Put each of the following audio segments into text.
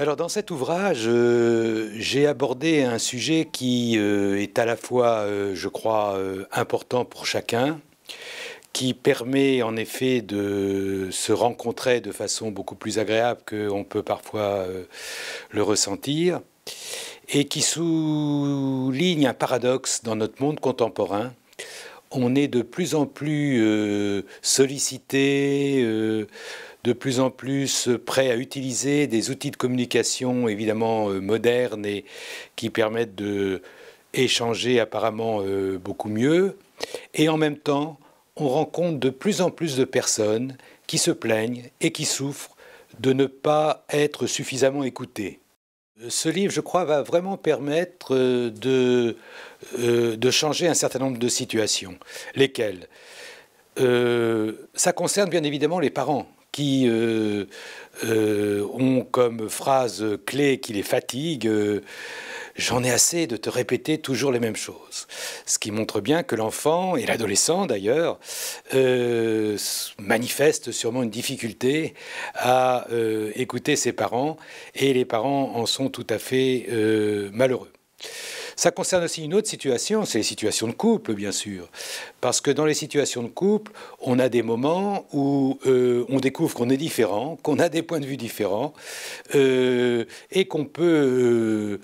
Alors dans cet ouvrage, euh, j'ai abordé un sujet qui euh, est à la fois, euh, je crois, important pour chacun, qui permet en effet de se rencontrer de façon beaucoup plus agréable qu'on peut parfois le ressentir, et qui souligne un paradoxe dans notre monde contemporain, on est de plus en plus euh, sollicité, euh, de plus en plus prêt à utiliser des outils de communication évidemment euh, modernes et qui permettent de échanger apparemment beaucoup mieux. Et en même temps, on rencontre de plus en plus de personnes qui se plaignent et qui souffrent de ne pas être suffisamment écoutées. Ce livre, je crois, va vraiment permettre euh, de, euh, de changer un certain nombre de situations. Lesquelles euh, Ça concerne bien évidemment les parents qui ont comme phrase clé qui les fatigue J'en ai assez de te répéter toujours les mêmes choses. Ce qui montre bien que l'enfant, et l'adolescent d'ailleurs, manifestent euh, manifeste sûrement une difficulté à euh, écouter ses parents, et les parents en sont tout à fait euh, malheureux. Ça concerne aussi une autre situation, c'est les situations de couple, bien sûr. Parce que dans les situations de couple, on a des moments où euh, on découvre qu'on est différent, qu'on a des points de vue différents, euh, et qu'on peut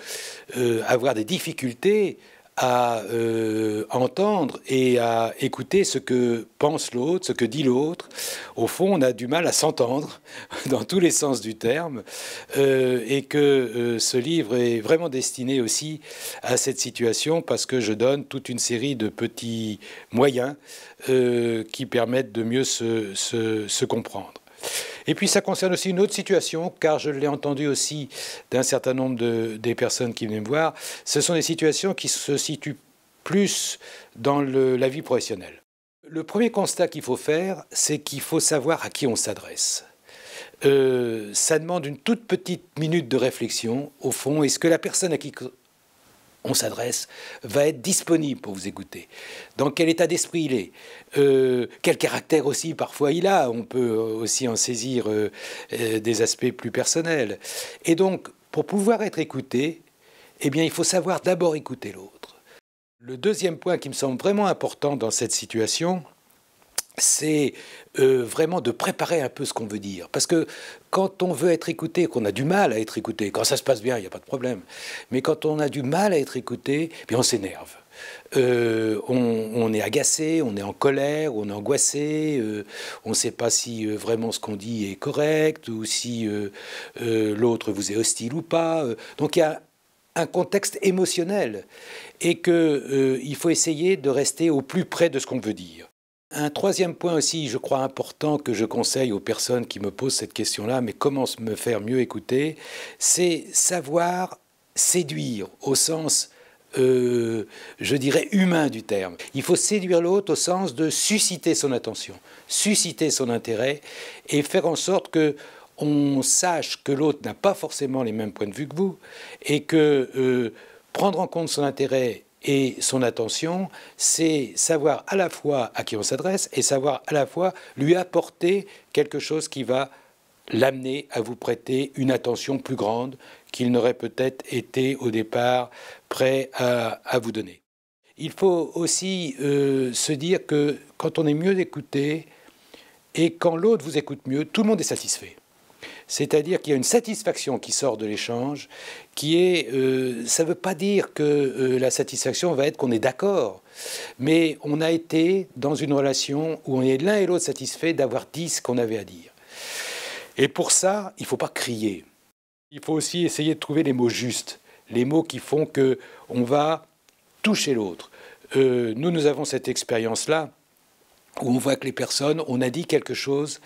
euh, avoir des difficultés à, euh, entendre et à écouter ce que pense l'autre, ce que dit l'autre. Au fond, on a du mal à s'entendre dans tous les sens du terme euh, et que euh, ce livre est vraiment destiné aussi à cette situation parce que je donne toute une série de petits moyens qui permettent de mieux se comprendre. Et puis ça concerne aussi une autre situation, car je l'ai entendu aussi d'un certain nombre de, des personnes qui venaient me voir, ce sont des situations qui se situent plus dans la vie professionnelle. Le premier constat qu'il faut faire, c'est qu'il faut savoir à qui on s'adresse. Euh, ça demande une toute petite minute de réflexion. Au fond, est-ce que la personne à qui on s'adresse, va être disponible pour vous écouter. Dans quel état d'esprit il est euh, Quel caractère aussi parfois il a On peut euh, aussi en saisir euh, des aspects plus personnels. Et donc, pour pouvoir être écouté, eh bien, il faut savoir d'abord écouter l'autre. Le deuxième point qui me semble vraiment important dans cette situation, c'est euh, vraiment de préparer un peu ce qu'on veut dire. Parce que quand on veut être écouté, qu'on a du mal à être écouté, quand ça se passe bien, il n'y a pas de problème, mais quand on a du mal à être écouté, eh bien on s'énerve. Euh, on, est agacé, on est en colère, on est angoissé, euh, on ne sait pas si vraiment ce qu'on dit est correct ou si l'autre vous est hostile ou pas. Donc il y a un contexte émotionnel et qu'il faut essayer de rester au plus près de ce qu'on veut dire. Un troisième point aussi, je crois important, que je conseille aux personnes qui me posent cette question-là, mais comment me faire mieux écouter, c'est savoir séduire au sens euh, je dirais, humain du terme. Il faut séduire l'autre au sens de susciter son attention, susciter son intérêt et faire en sorte que on sache que l'autre n'a pas forcément les mêmes points de vue que vous et que euh, prendre en compte son intérêt et son attention, c'est savoir à la fois à qui on s'adresse et savoir à la fois lui apporter quelque chose qui va l'amener à vous prêter une attention plus grande qu'il n'aurait peut-être été au départ prêt à, vous donner. Il faut aussi euh, se dire que quand on est mieux écouté et quand l'autre vous écoute mieux, tout le monde est satisfait. C'est-à-dire qu'il y a une satisfaction qui sort de l'échange, qui est, euh, ça ne veut pas dire que euh, la satisfaction va être qu'on est d'accord, mais on a été dans une relation où on est l'un et l'autre satisfait d'avoir dit ce qu'on avait à dire. Et pour ça, il ne faut pas crier. Il faut aussi essayer de trouver les mots justes, les mots qui font que on va toucher l'autre. Euh, nous, nous avons cette expérience-là où on voit que les personnes, on a dit quelque chose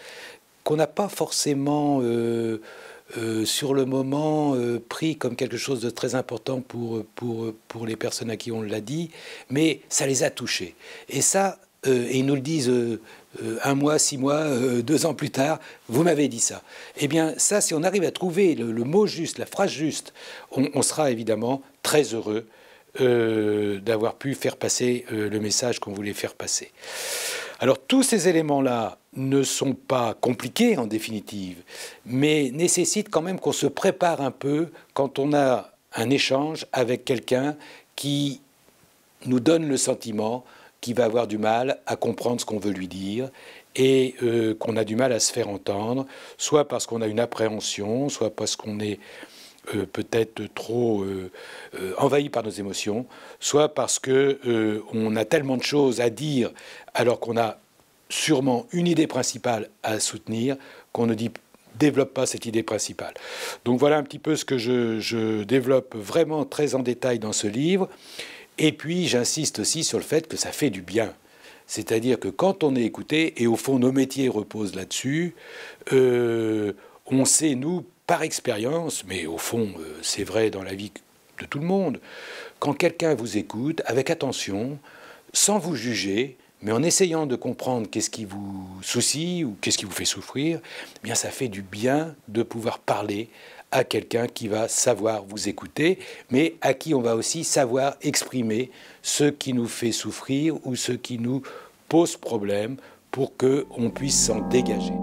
qu'on n'a pas forcément euh, euh, sur le moment euh, pris comme quelque chose de très important pour, pour, les personnes à qui on l'a dit, mais ça les a touchés. Et ça, et ils nous le disent un mois, six mois, deux ans plus tard, vous m'avez dit ça. Eh bien, ça, si on arrive à trouver le, mot juste, la phrase juste, on sera évidemment très heureux d'avoir pu faire passer le message qu'on voulait faire passer. Alors tous ces éléments-là ne sont pas compliqués en définitive, mais nécessitent quand même qu'on se prépare un peu quand on a un échange avec quelqu'un qui nous donne le sentiment qu'il va avoir du mal à comprendre ce qu'on veut lui dire et euh, qu'on a du mal à se faire entendre, soit parce qu'on a une appréhension, soit parce qu'on est euh, peut-être trop euh, euh, envahis par nos émotions, soit parce que on a tellement de choses à dire alors qu'on a sûrement une idée principale à soutenir qu'on ne dit développe pas cette idée principale. Donc voilà un petit peu ce que je développe vraiment très en détail dans ce livre. Et puis j'insiste aussi sur le fait que ça fait du bien. C'est-à-dire que quand on est écouté, et au fond nos métiers reposent là-dessus, on sait, nous, par expérience, mais au fond, euh, c'est vrai dans la vie de tout le monde, quand quelqu'un vous écoute avec attention, sans vous juger, mais en essayant de comprendre qu'est-ce qui vous soucie ou qu'est-ce qui vous fait souffrir, eh bien ça fait du bien de pouvoir parler à quelqu'un qui va savoir vous écouter, mais à qui on va aussi savoir exprimer ce qui nous fait souffrir ou ce qui nous pose problème pour qu'on puisse s'en dégager.